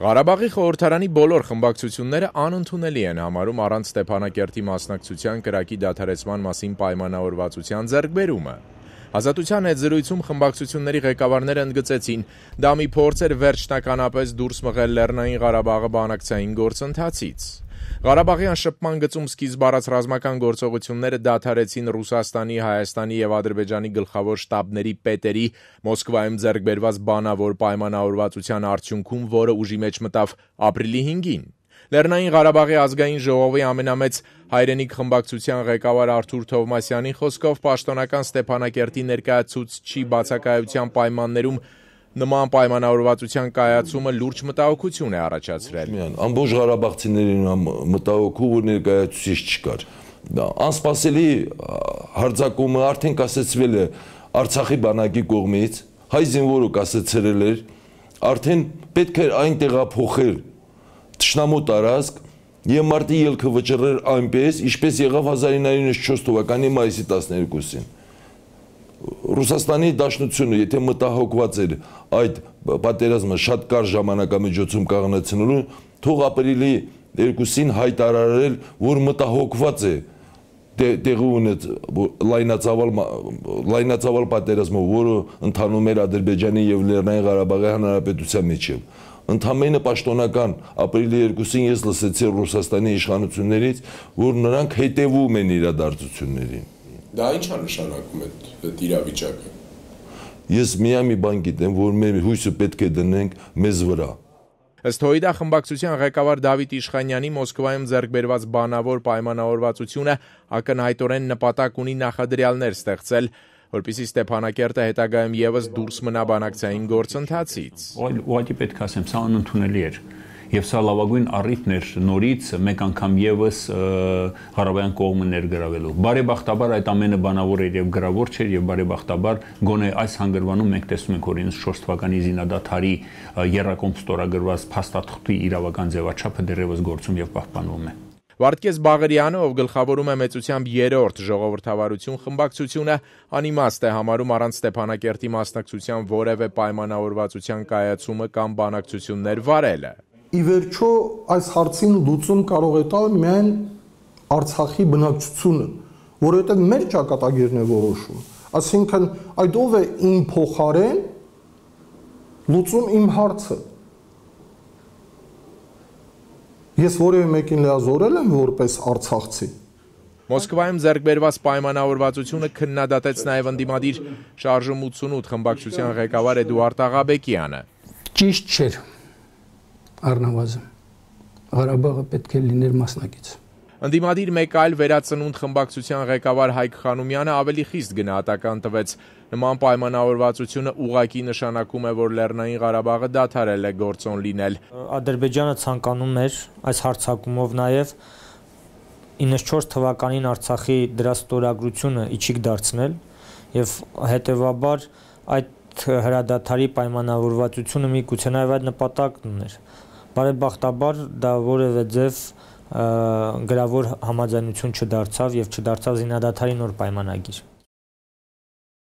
Ղարաբաղի խորհրդարանի բոլոր խմբակցությունները անընդունելի են համարում առանց Ստեփանակերտի մասնակցության կրակի դադարեցման մասին պայմանավորվածության ձեռքբերումը։ Ազատության հետ զրույցում խմբակցությունների ղեկավարները ընդգծեցին՝ դա մի փորձ էր վերջնականապես դուրս մղել Լեռնային Ղարաբաղը բանակցային գործընթացից։ Ղարաբաղի անշփման գծում սկիզբ առած ռազմական գործողությունները դադարեցին Ռուսաստանի, Հայաստանի եւ Ադրբեջանի գլխավոր շտաբների պետերի Մոսկվայում ձեռքբերված բանավոր պայմանավորվածության արդյունքում, որը ուժի մեջ մտավ ապրիլի 5-ին։ Լեռնային Ղարաբաղի ազգային ժողովի ամենամեծ հայրենիք խմբակցության ղեկավար Արթուր Թովմասյանի խոսքով պաշտոնական Ստեփանակերտի ներկայացուցիչի բացակայության պայմաններում Նման պայմանավորվածության կայացումը լուրջ մտահոգություն է առաջացրել։ Ամբողջ Ղարաբաղցիներին մտահոգում որ ներկայացուցիչ չկար։ Անսպասելի հարձակումը արդեն կասեցվել է Արցախի բանակի կողմից, հայ զինվորը կասեցրել էր, արդեն պետք էր այն տեղափոխել ճշնամու տարածք եւ մարտի ելքը վճռել այնպես, ինչպես եղավ 1994 թվականի մայիսի 12-ին։ Ռուսաստանի Դաշնությունը, եթե մտահոգված էր այդ պատերազմը շատ կար ժամանակամիջոցում կաղանացնելու, թող ապրիլի 2-ին հայտարարել, որ մտահոգված է տեղի ունեց լայնածավալ լայնածավալ պատերազմը, որը ընթանում էր Ադրբեջանի եւ Լեռնային Ղարաբաղի Հանրապետության միջև ընդամենը պաշտոնական ապրիլի 2-ին ես լսեցի Ռուսաստանի իշխանություններից, որ նրանք հետևում են իրադարձություններին։ Դա ի՞նչ է նշանակում այդ իրավիճակը։ Ես միայն մի բան գիտեմ, որ մեր հույսը պետք է դնենք մեզ վրա։ Ըստ հույդա խմբակցության ղեկավար Դավիթ Իշխանյանի Մոսկվայում ձեռքբերված բանավոր պայմանավորվածությունը ակնհայտորեն նպատակ ունի նախադրյալներ ստեղծել, որպիսի Ստեփանակերտը հետագայում եւս դուրս մնա բանակցային գործընթացից։ Ոդի պետք ասեմ, սա անընդունելի էր եւ սա լավագույն առիթն էր նորից մեկ անգամ եւս հարավային կողմը ներգրավելու։ Բարեբախտաբար այդ ամենը բանավոր էր եւ գրավոր չէր եւ բարեբախտաբար գոնե այս հանգրվանում մենք տեսնում ենք օրինակ 4 թվականի զինադադարի երրակոմ ստորագրված փաստաթղթի իրավական ձևաչափը դեռևս գործում եւ պահպանվում է։ Վարդգես Բաղարյանը, ով գլխավորում է մեծությամբ 3-րդ ժողովրդավարություն խմբակցությունը, անիմաստ է համարում առանց Ստեփանակերտի մասնակցության որևէ պայմանավորվածության կայացումը կամ բանակցություններ վարելը ի վերջո այս հարցին լուծում կարող է տալ միայն Արցախի բնակչությունը, որովհետև մեր ճակատագիրն է որոշում։ Այսինքն, այդ ով է իմ փոխարեն լուծում իմ հարցը։ Ես որևէ մեկին լիազորել եմ որպես արցախցի։ Մոսկվայում ձեռքբերված պայմանավորվածությունը քննադատեց նաև ընդդիմադիր շարժում 88 խմբակցության ղեկավար Էդուարդ Աղաբեկյանը։ Ճիշտ չէր առնվազն։ Ղարաբաղը պետք է լիներ մասնակից։ Ընդդիմադիր մեկ այլ վերացնունդ խմբակցության ղեկավար Հայկ Խանոմյանը ավելի խիստ գնահատական տվեց։ Նման պայմանավորվածությունը ուղակի նշանակում է, որ Լեռնային Ղարաբաղը դադարել է գործոն լինել։ Ադրբեջանը ցանկանում էր այս հարցակումով նաև 94 թվականին Արցախի դրաստորագրությունը իջիկ դարձնել եւ հետեւաբար այդ հրադադարի պայմանավորվածությունը մի գուցե նաեւ այդ նպատակն ուներ բարեբախտաբար դա որևէ ձև գրավոր համաձայնություն չդարձավ եւ չդարձավ զինադատարի նոր պայմանագիր